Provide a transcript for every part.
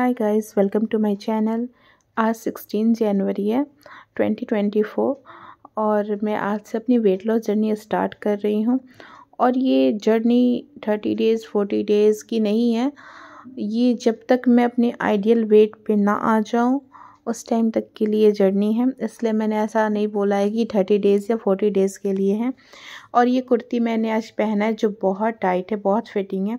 hi guys welcome to my channel आज 16 जनवरी है 2024 और मैं आज से अपनी वेट लॉस जर्नी स्टार्ट कर रही हूँ और ये जर्नी 30 डेज़ 40 डेज़ की नहीं है ये जब तक मैं अपने आइडियल वेट पे ना आ जाऊँ उस टाइम तक के लिए जर्नी है इसलिए मैंने ऐसा नहीं बोला है कि थर्टी डेज़ या फोर्टी डेज़ के लिए है और ये कुर्ती मैंने आज पहना है जो बहुत टाइट है बहुत फिटिंग है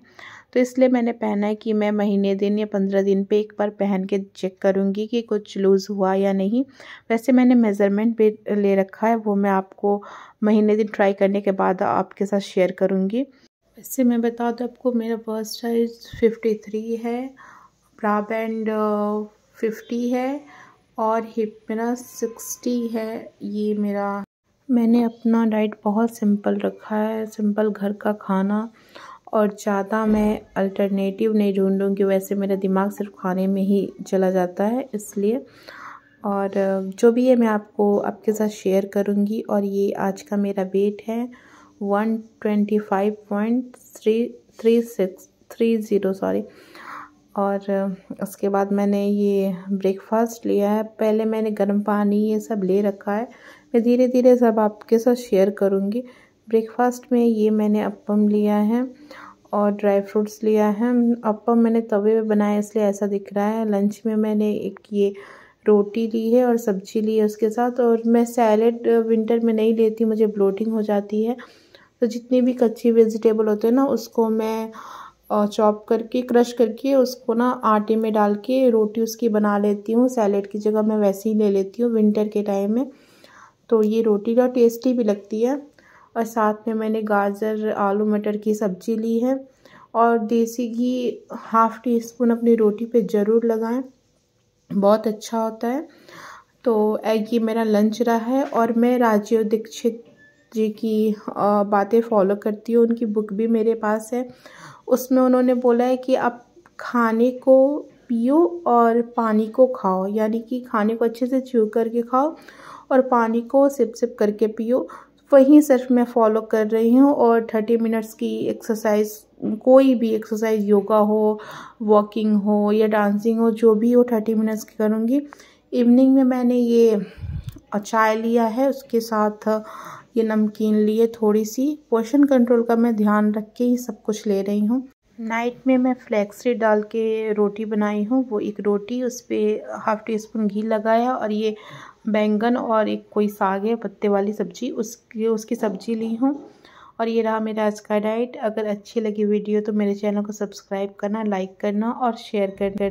तो इसलिए मैंने पहना है कि मैं महीने दिन या पंद्रह दिन पे एक बार पहन के चेक करूँगी कि कुछ लूज़ हुआ या नहीं वैसे मैंने मेज़रमेंट भी ले रखा है वो मैं आपको महीने दिन ट्राई करने के बाद आपके साथ शेयर करूँगी वैसे मैं बता दूँ आपको मेरा फर्स्ट साइज़ फिफ्टी थ्री है ब्रा बैंड फिफ्टी है और हिप मेरा सिक्सटी है ये मेरा मैंने अपना डाइट बहुत सिंपल रखा है सिंपल घर का खाना और ज़्यादा मैं अल्टरनेटिव नहीं ढूंढूंगी वैसे मेरा दिमाग सिर्फ खाने में ही चला जाता है इसलिए और जो भी है मैं आपको आपके साथ शेयर करूंगी और ये आज का मेरा वेट है one twenty five point three three six three zero sorry और उसके बाद मैंने ये ब्रेकफास्ट लिया है पहले मैंने गर्म पानी ये सब ले रखा है मैं धीरे धीरे सब आपके साथ शेयर करूँगी ब्रेकफास्ट में ये मैंने अपम लिया है और ड्राई फ्रूट्स लिया है अपम मैंने तवे में बनाया इसलिए ऐसा दिख रहा है लंच में मैंने एक ये रोटी ली है और सब्जी ली है उसके साथ और मैं सैलेड विंटर में नहीं लेती मुझे ब्लोटिंग हो जाती है तो जितनी भी कच्ची वेजिटेबल होते हैं ना उसको मैं चॉप करके क्रश करके उसको ना आटे में डाल के रोटी उसकी बना लेती हूँ सैलेड की जगह मैं वैसे ही ले लेती हूँ विंटर के टाइम में तो ये रोटी का टेस्टी भी लगती है और साथ में मैंने गाजर आलू मटर की सब्ज़ी ली है और देसी घी हाफ़ टी स्पून अपनी रोटी पे ज़रूर लगाएं बहुत अच्छा होता है तो ये मेरा लंच रहा है और मैं राजीव दीक्षित जी की बातें फॉलो करती हूँ उनकी बुक भी मेरे पास है उसमें उन्होंने बोला है कि आप खाने को पियो और पानी को खाओ यानी कि खाने को अच्छे से च्यू करके खाओ और पानी को सिप सिप करके पियो वहीं सिर्फ मैं फॉलो कर रही हूँ और थर्टी मिनट्स की एक्सरसाइज कोई भी एक्सरसाइज योगा हो वॉकिंग हो या डांसिंग हो जो भी हो थर्टी मिनट्स की करूँगी इवनिंग में मैंने ये चाय लिया है उसके साथ ये नमकीन लिए थोड़ी सी पोषण कंट्रोल का मैं ध्यान रख के ही सब कुछ ले रही हूँ नाइट में मैं फ्लैक्सी डाल के रोटी बनाई हूँ वो एक रोटी उस पर हाफ़ टी स्पून घी लगाया और ये बैंगन और एक कोई साग है पत्ते वाली सब्जी उसकी उसकी सब्जी ली हूँ और ये रहा मेरा आज का डाइट अगर अच्छी लगी वीडियो तो मेरे चैनल को सब्सक्राइब करना लाइक करना और शेयर कर